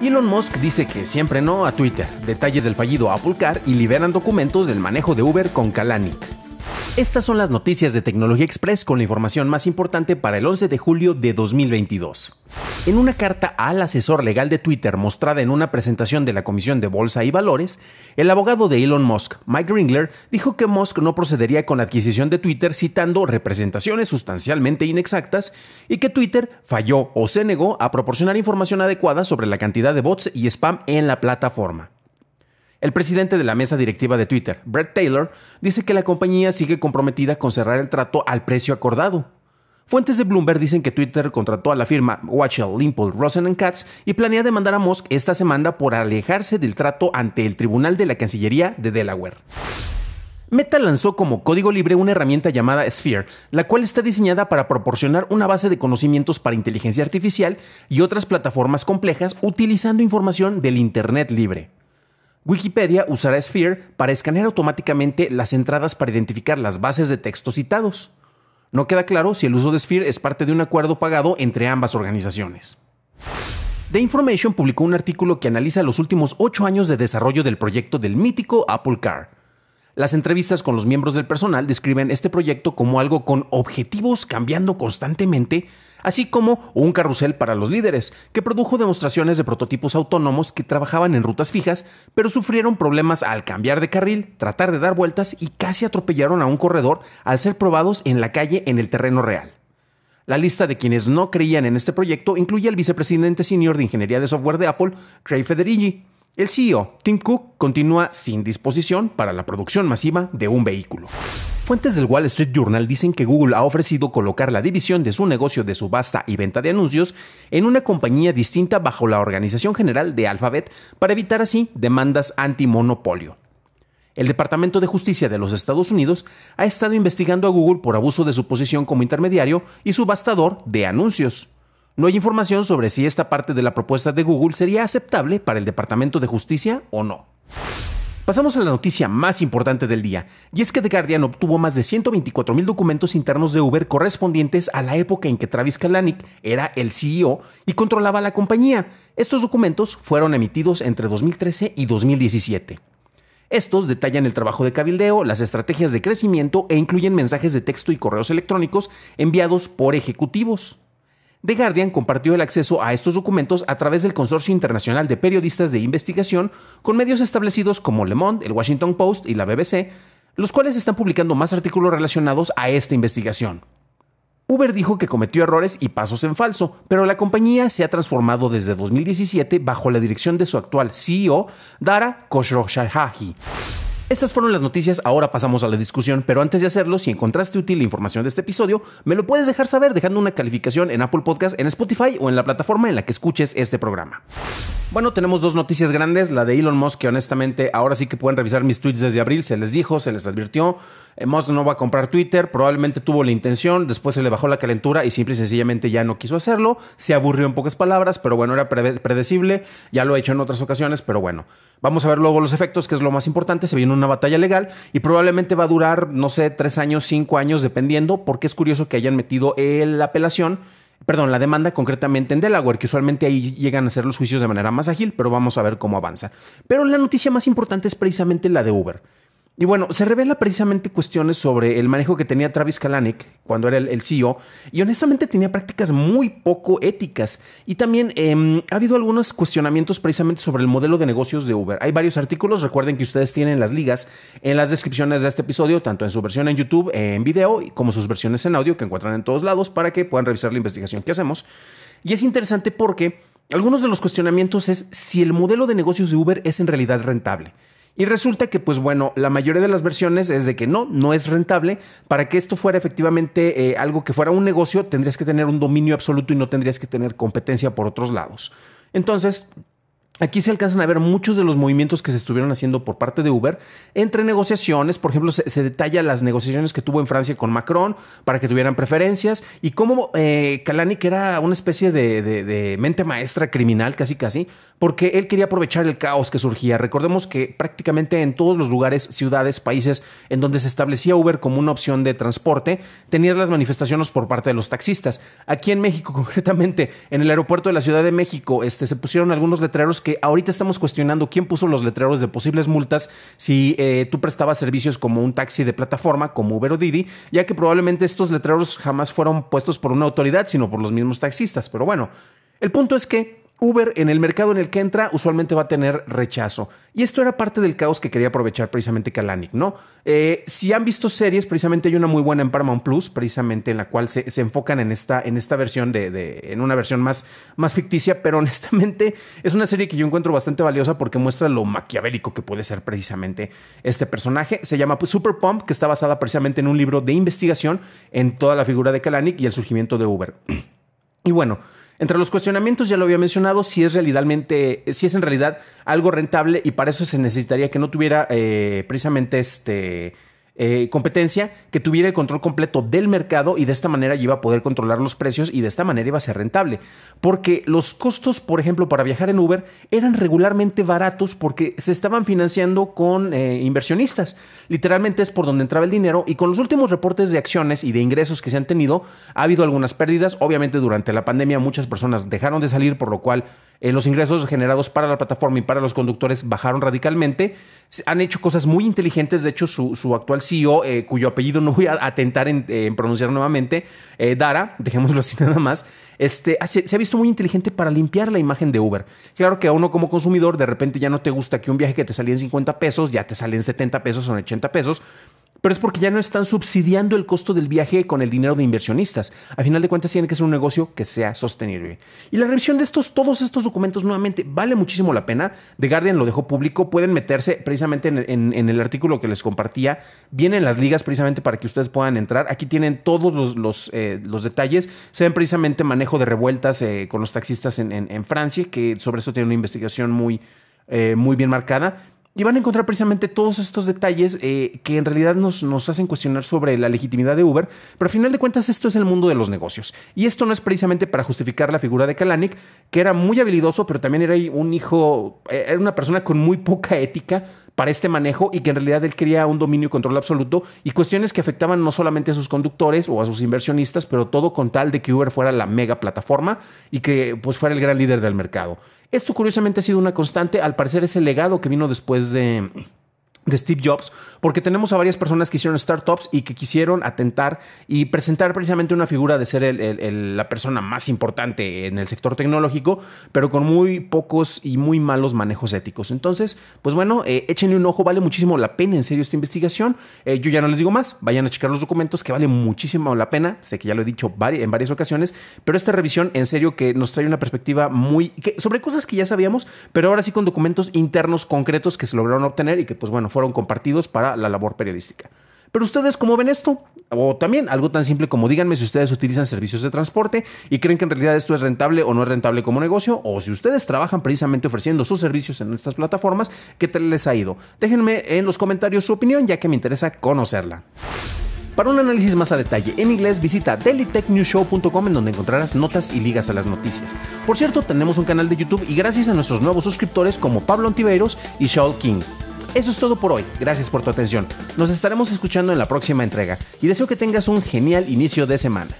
Elon Musk dice que siempre no a Twitter, detalles del fallido apulcar y liberan documentos del manejo de Uber con Kalanick. Estas son las noticias de Tecnología Express con la información más importante para el 11 de julio de 2022. En una carta al asesor legal de Twitter mostrada en una presentación de la Comisión de Bolsa y Valores, el abogado de Elon Musk, Mike Ringler, dijo que Musk no procedería con la adquisición de Twitter citando representaciones sustancialmente inexactas y que Twitter falló o se negó a proporcionar información adecuada sobre la cantidad de bots y spam en la plataforma. El presidente de la mesa directiva de Twitter, Brett Taylor, dice que la compañía sigue comprometida con cerrar el trato al precio acordado. Fuentes de Bloomberg dicen que Twitter contrató a la firma Watchell, Limple, Rosen Katz y planea demandar a Musk esta semana por alejarse del trato ante el Tribunal de la Cancillería de Delaware. Meta lanzó como código libre una herramienta llamada Sphere, la cual está diseñada para proporcionar una base de conocimientos para inteligencia artificial y otras plataformas complejas utilizando información del Internet libre. Wikipedia usará Sphere para escanear automáticamente las entradas para identificar las bases de texto citados. No queda claro si el uso de Sphere es parte de un acuerdo pagado entre ambas organizaciones. The Information publicó un artículo que analiza los últimos ocho años de desarrollo del proyecto del mítico Apple Car. Las entrevistas con los miembros del personal describen este proyecto como algo con objetivos cambiando constantemente así como un carrusel para los líderes, que produjo demostraciones de prototipos autónomos que trabajaban en rutas fijas, pero sufrieron problemas al cambiar de carril, tratar de dar vueltas y casi atropellaron a un corredor al ser probados en la calle en el terreno real. La lista de quienes no creían en este proyecto incluye al vicepresidente senior de ingeniería de software de Apple, Ray Federighi, el CEO, Tim Cook, continúa sin disposición para la producción masiva de un vehículo. Fuentes del Wall Street Journal dicen que Google ha ofrecido colocar la división de su negocio de subasta y venta de anuncios en una compañía distinta bajo la organización general de Alphabet para evitar así demandas antimonopolio. El Departamento de Justicia de los Estados Unidos ha estado investigando a Google por abuso de su posición como intermediario y subastador de anuncios. No hay información sobre si esta parte de la propuesta de Google sería aceptable para el Departamento de Justicia o no. Pasamos a la noticia más importante del día, y es que The Guardian obtuvo más de 124.000 mil documentos internos de Uber correspondientes a la época en que Travis Kalanick era el CEO y controlaba la compañía. Estos documentos fueron emitidos entre 2013 y 2017. Estos detallan el trabajo de cabildeo, las estrategias de crecimiento e incluyen mensajes de texto y correos electrónicos enviados por ejecutivos. The Guardian compartió el acceso a estos documentos a través del Consorcio Internacional de Periodistas de Investigación con medios establecidos como Le Monde, el Washington Post y la BBC, los cuales están publicando más artículos relacionados a esta investigación. Uber dijo que cometió errores y pasos en falso, pero la compañía se ha transformado desde 2017 bajo la dirección de su actual CEO, Dara Khosrowshahi. Estas fueron las noticias, ahora pasamos a la discusión, pero antes de hacerlo, si encontraste útil la información de este episodio, me lo puedes dejar saber dejando una calificación en Apple Podcast, en Spotify o en la plataforma en la que escuches este programa. Bueno, tenemos dos noticias grandes, la de Elon Musk, que honestamente ahora sí que pueden revisar mis tweets desde abril, se les dijo, se les advirtió, eh, Musk no va a comprar Twitter, probablemente tuvo la intención, después se le bajó la calentura y simple y sencillamente ya no quiso hacerlo, se aburrió en pocas palabras, pero bueno, era predecible, ya lo he hecho en otras ocasiones, pero bueno. Vamos a ver luego los efectos, que es lo más importante. Se viene una batalla legal y probablemente va a durar, no sé, tres años, cinco años, dependiendo, porque es curioso que hayan metido la apelación, perdón, la demanda concretamente en Delaware, que usualmente ahí llegan a hacer los juicios de manera más ágil, pero vamos a ver cómo avanza. Pero la noticia más importante es precisamente la de Uber. Y bueno, se revela precisamente cuestiones sobre el manejo que tenía Travis Kalanick cuando era el, CEO y honestamente tenía prácticas muy poco éticas. Y también em, ha habido algunos cuestionamientos precisamente sobre el modelo de negocios de Uber. Hay varios artículos, recuerden que ustedes tienen las ligas en las descripciones de este episodio, tanto en su versión en YouTube, en video, como sus versiones en audio que encuentran en todos lados para que puedan revisar la investigación que hacemos. Y es interesante porque algunos de los cuestionamientos es si el modelo de negocios de Uber es en realidad rentable. Y resulta que, pues bueno, la mayoría de las versiones es de que no, no es rentable. Para que esto fuera efectivamente eh, algo que fuera un negocio, tendrías que tener un dominio absoluto y no tendrías que tener competencia por otros lados. Entonces, Aquí se alcanzan a ver muchos de los movimientos que se estuvieron haciendo por parte de Uber entre negociaciones. Por ejemplo, se, detalla las negociaciones que tuvo en Francia con Macron para que tuvieran preferencias y cómo eh, que era una especie de, mente maestra criminal, casi casi, porque él quería aprovechar el caos que surgía. Recordemos que prácticamente en todos los lugares, ciudades, países en donde se establecía Uber como una opción de transporte, tenías las manifestaciones por parte de los taxistas. Aquí en México, concretamente, en el aeropuerto de la Ciudad de México, este, se pusieron algunos letreros que ahorita estamos cuestionando quién puso los letreros de posibles multas si eh, tú prestabas servicios como un taxi de plataforma, como Uber o Didi, ya que probablemente estos letreros jamás fueron puestos por una autoridad, sino por los mismos taxistas. Pero bueno, el punto es que Uber en el mercado en el que entra usualmente va a tener rechazo. Y esto era parte del caos que quería aprovechar precisamente Kalanick, ¿no? Eh, si han visto series, precisamente hay una muy buena en Paramount Plus, precisamente en la cual se, enfocan en esta, en esta versión de, en una versión más, más ficticia, pero honestamente es una serie que yo encuentro bastante valiosa porque muestra lo maquiavélico que puede ser precisamente este personaje. Se llama Super Pump, que está basada precisamente en un libro de investigación en toda la figura de Kalanick y el surgimiento de Uber. Y bueno, entre los cuestionamientos, ya lo había mencionado, si es realmente, si es en realidad algo rentable y para eso se necesitaría que no tuviera eh, precisamente este eh, competencia que tuviera el control completo del mercado y de esta manera iba a poder controlar los precios y de esta manera iba a ser rentable. Porque los costos, por ejemplo, para viajar en Uber eran regularmente baratos porque se estaban financiando con eh, inversionistas. Literalmente es por donde entraba el dinero y con los últimos reportes de acciones y de ingresos que se han tenido, ha habido algunas pérdidas. Obviamente durante la pandemia muchas personas dejaron de salir, por lo cual eh, los ingresos generados para la plataforma y para los conductores bajaron radicalmente. Han hecho cosas muy inteligentes, de hecho su, su actual e eh, cuyo apellido no voy a atentar en, eh, pronunciar nuevamente, eh, Dara, dejémoslo así nada más, este, ah, se, ha visto muy inteligente para limpiar la imagen de Uber. Claro que a uno como consumidor de repente ya no te gusta que un viaje que te salía en 50 pesos ya te salen 70 pesos o 80 pesos, pero es porque ya no están subsidiando el costo del viaje con el dinero de inversionistas. A final de cuentas, tiene que ser un negocio que sea sostenible. Y la revisión de estos, todos estos documentos nuevamente vale muchísimo la pena. The Guardian lo dejó público. Pueden meterse precisamente en, el artículo que les compartía. Vienen las ligas precisamente para que ustedes puedan entrar. Aquí tienen todos los, los, eh, los detalles. precisamente manejo de revueltas eh, con los taxistas en, Francia, que sobre eso tiene una investigación muy, eh, muy bien marcada y van a encontrar precisamente todos estos detalles eh, que en realidad nos, nos hacen cuestionar sobre la legitimidad de Uber, pero al final de cuentas esto es el mundo de los negocios. Y esto no es precisamente para justificar la figura de Kalanick, que era muy habilidoso, pero también era un hijo, eh, era una persona con muy poca ética, para este manejo y que en realidad él quería un dominio y control absoluto y cuestiones que afectaban no solamente a sus conductores o a sus inversionistas, pero todo con tal de que Uber fuera la mega plataforma y que pues fuera el gran líder del mercado. Esto curiosamente ha sido una constante, al parecer ese legado que vino después de de Steve Jobs, porque tenemos a varias personas que hicieron startups y que quisieron atentar y presentar precisamente una figura de ser la persona más importante en el sector tecnológico, pero con muy pocos y muy malos manejos éticos. Entonces, pues bueno, eh, échenle un ojo, vale muchísimo la pena en serio esta investigación. Eh, yo ya no les digo más, vayan a checar los documentos que vale muchísimo la pena, sé que ya lo he dicho en varias ocasiones, pero esta revisión en serio que nos trae una perspectiva muy... sobre cosas que ya sabíamos, pero ahora sí con documentos internos concretos que se lograron obtener y que pues bueno, fueron compartidos para la labor periodística. Pero ustedes, ¿cómo ven esto? O también algo tan simple como díganme si ustedes utilizan servicios de transporte y creen que en realidad esto es rentable o no es rentable como negocio, o si ustedes trabajan precisamente ofreciendo sus servicios en estas plataformas, ¿qué tal les ha ido? Déjenme en los comentarios su opinión ya que me interesa conocerla. Para un análisis más a detalle en inglés, visita dailytechnewshow.com en donde encontrarás notas y ligas a las noticias. Por cierto, tenemos un canal de YouTube y gracias a nuestros nuevos suscriptores como Pablo Antiveros y Shaol King. Eso es todo por hoy. Gracias por tu atención. Nos estaremos escuchando en la próxima entrega y deseo que tengas un genial inicio de semana.